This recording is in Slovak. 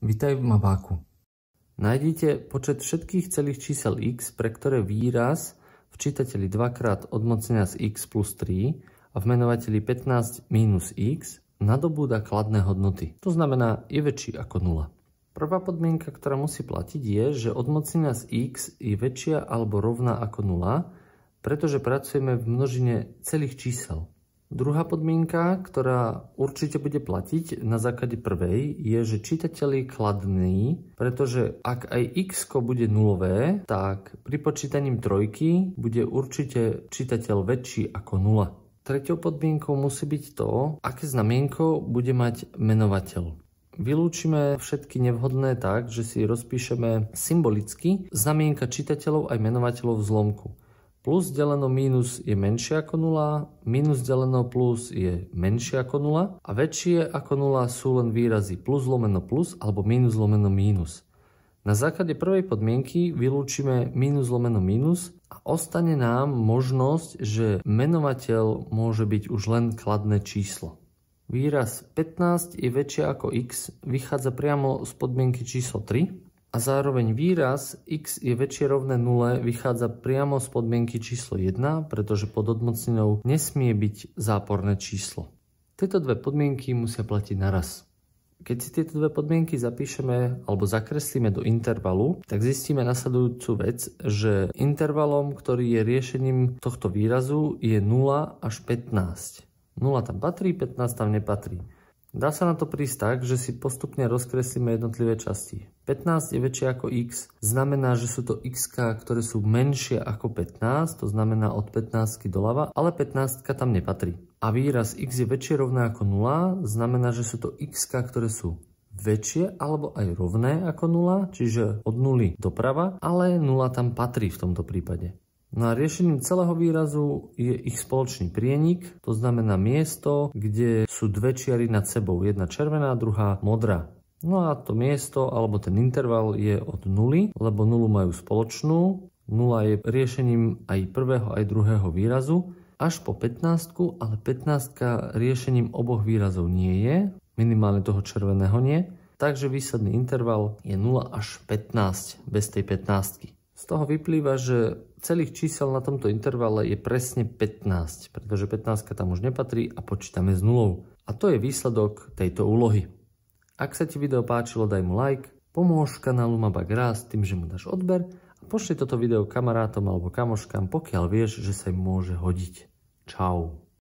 Vítaj v mapáku. Nájdite počet všetkých celých čísel x, pre ktoré výraz v čitateli 2 krát odmocnenia z x plus 3 a v menovateli 15 minus x nadobúda kladné hodnoty. To znamená, je väčší ako 0. Prvá podmienka, ktorá musí platiť je, že odmocnenia z x je väčšia alebo rovná ako 0, pretože pracujeme v množine celých čísel. Druhá podmienka, ktorá určite bude platiť na základe prvej, je, že čitateľ je kladný, pretože ak aj x bude nulové, tak pri počítaním trojky bude určite čítateľ väčší ako nula. Tretou podmienkou musí byť to, aké znamienko bude mať menovateľ. Vylúčime všetky nevhodné tak, že si rozpíšeme symbolicky znamienka čitateľov aj menovateľov v zlomku. Plus deleno mínus je menšie ako 0, minus deleno plus je menšie ako 0 a väčšie ako 0 sú len výrazy plus lomeno plus alebo minus lomeno mínus. Na základe prvej podmienky vylúčime minus lomeno mínus a ostane nám možnosť, že menovateľ môže byť už len kladné číslo. Výraz 15 je väčšie ako x, vychádza priamo z podmienky číslo 3 a zároveň výraz x je väčšie rovné 0 vychádza priamo z podmienky číslo 1, pretože pod odmocninou nesmie byť záporné číslo. Tieto dve podmienky musia platiť naraz. Keď si tieto dve podmienky zapíšeme alebo zakreslíme do intervalu, tak zistíme nasledujúcu vec, že intervalom, ktorý je riešením tohto výrazu, je 0 až 15. 0 tam patrí, 15 tam nepatrí. Dá sa na to prísť tak, že si postupne rozkreslíme jednotlivé časti. 15 je väčšie ako x, znamená, že sú to x, ktoré sú menšie ako 15, to znamená od 15 doľava, ale 15 tam nepatrí. A výraz x je väčšie rovné ako 0, znamená, že sú to x, ktoré sú väčšie alebo aj rovné ako 0, čiže od 0 doprava, ale 0 tam patrí v tomto prípade. No a riešením celého výrazu je ich spoločný prienik, to znamená miesto, kde sú dve čiary nad sebou, jedna červená, druhá modrá. No a to miesto alebo ten interval je od nuly, lebo nulu majú spoločnú. Nula je riešením aj prvého, aj druhého výrazu, až po 15, ale 15 riešením oboch výrazov nie je, minimálne toho červeného nie, takže výsledný interval je 0 až 15 bez tej 15. Z toho vyplýva, že celých čísel na tomto intervale je presne 15, pretože 15 tam už nepatrí a počítame s nulou. A to je výsledok tejto úlohy. Ak sa ti video páčilo, daj mu like, pomôž kanálu Mabak rás, tým, že mu dáš odber a pošli toto video kamarátom alebo kamoškám, pokiaľ vieš, že sa im môže hodiť. Čau.